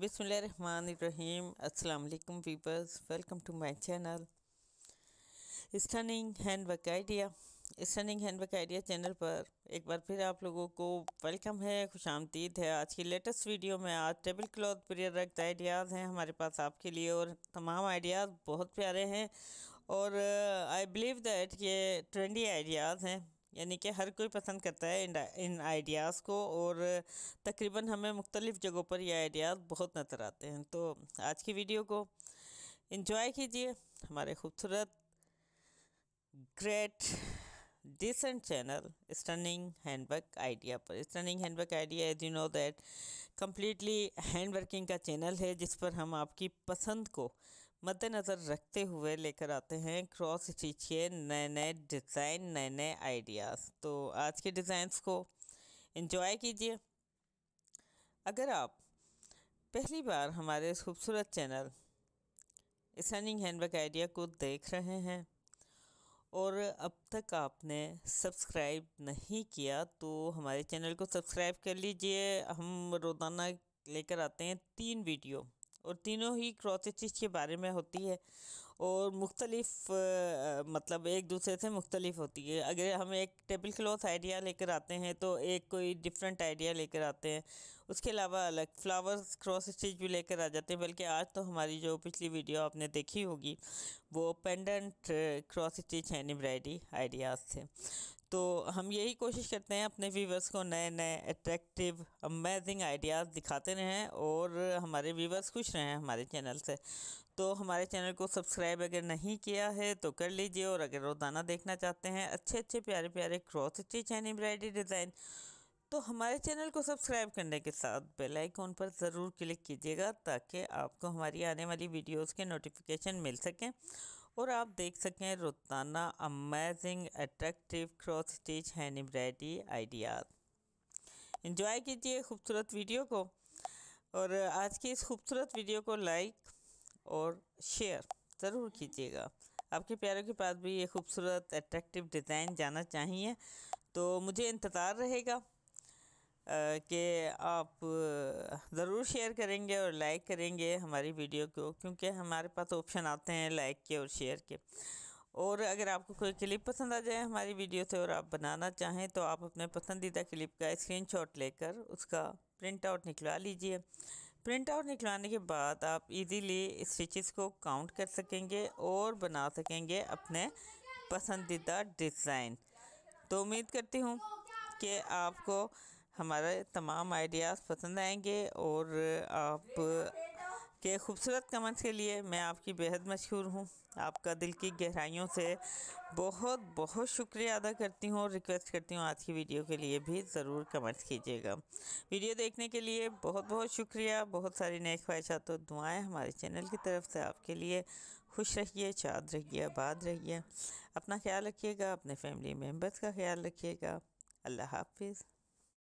बिसमीम अल्लाम peoples welcome to my channel stunning handwork idea stunning handwork idea channel पर एक बार फिर आप लोगों को वेलकम है खुश आमदीद है आज की लेटेस्ट वीडियो में आज टेबल क्लॉथ रक्त आइडियाज़ हैं हमारे पास आपके लिए और तमाम आइडियाज़ बहुत प्यारे हैं और आई बिलीव दैट ये ट्रेंडी आइडियाज़ हैं यानी कि हर कोई पसंद करता है इन आइडियाज़ को और तकरीबन हमें मुख्तलिफ़ जगहों पर यह आइडियाज़ बहुत नज़र आते हैं तो आज की वीडियो को इन्जॉय कीजिए हमारे खूबसूरत great decent channel stunning handwork idea पर stunning idea as you know that completely hand working का चैनल है जिस पर हम आपकी पसंद को मद्देनज़र रखते हुए लेकर आते हैं क्रॉस स्टिच के नए नए डिज़ाइन नए नए आइडियाज़ तो आज के डिज़ाइंस को इन्जॉय कीजिए अगर आप पहली बार हमारे इस खूबसूरत चैनल स्टनिंग हैंडबैग आइडिया को देख रहे हैं और अब तक आपने सब्सक्राइब नहीं किया तो हमारे चैनल को सब्सक्राइब कर लीजिए हम रोज़ाना लेकर आते हैं तीन वीडियो और तीनों ही क्रॉस स्टिच के बारे में होती है और मुख्तलिफ मतलब एक दूसरे से मुख्तलिफ होती है अगर हम एक टेबल क्लॉथ आइडिया लेकर आते हैं तो एक कोई डिफरेंट आइडिया लेकर आते हैं उसके अलावा अलग फ्लावर्स क्रॉस स्टिच भी लेकर आ जाते हैं बल्कि आज तो हमारी जो पिछली वीडियो आपने देखी होगी वो pendant cross stitch and embroidery ideas थे तो हम यही कोशिश करते हैं अपने व्यूवर्स को नए नए अट्रैक्टिव अमेजिंग आइडियाज़ दिखाते रहें और हमारे व्यूवर्स खुश रहें हमारे चैनल से तो हमारे चैनल को सब्सक्राइब अगर नहीं किया है तो कर लीजिए और अगर रोज़ाना देखना चाहते हैं अच्छे अच्छे प्यारे प्यारे cross stitch and embroidery design तो हमारे चैनल को सब्सक्राइब करने के साथ बेल आइकॉन पर ज़रूर क्लिक कीजिएगा ताकि आपको हमारी आने वाली वीडियोस के नोटिफिकेशन मिल सकें और आप देख सकें रोताना amazing attractive cross stitch hand embroidery ideas enjoy कीजिए खूबसूरत वीडियो को और आज की इस खूबसूरत वीडियो को लाइक और शेयर ज़रूर कीजिएगा आपके प्यारों के पास भी ये खूबसूरत अट्रैक्टिव डिज़ाइन जाना चाहिए तो मुझे इंतज़ार रहेगा कि आप ज़रूर शेयर करेंगे और लाइक करेंगे हमारी वीडियो को क्योंकि हमारे पास ऑप्शन आते हैं लाइक के और शेयर के और अगर आपको कोई क्लिप पसंद आ जाए हमारी वीडियो से और आप बनाना चाहें तो आप अपने पसंदीदा क्लिप का स्क्रीनशॉट लेकर उसका प्रिंट आउट निकलवा लीजिए प्रिंट आउट निकलवाने के बाद आप इजीली स्टिचेस को काउंट कर सकेंगे और बना सकेंगे अपने पसंदीदा डिज़ाइन तो उम्मीद करती हूँ कि आपको हमारे तमाम आइडियाज़ पसंद आएंगे और आप के खूबसूरत कमेंट्स के लिए मैं आपकी बेहद मशहूर हूँ आपका दिल की गहराइयों से बहुत बहुत शुक्रिया अदा करती हूँ और रिक्वेस्ट करती हूँ आज की वीडियो के लिए भी ज़रूर कमेंट्स कीजिएगा वीडियो देखने के लिए बहुत बहुत शुक्रिया बहुत सारी नए ख्वाहिशात और दुआएँ हमारे चैनल की तरफ से आपके लिए खुश रहिए चाद रहिए आबाद रहिए अपना ख्याल रखिएगा अपने फैमिली मेम्बर्स का ख्याल रखिएगा अल्लाह हाफिज़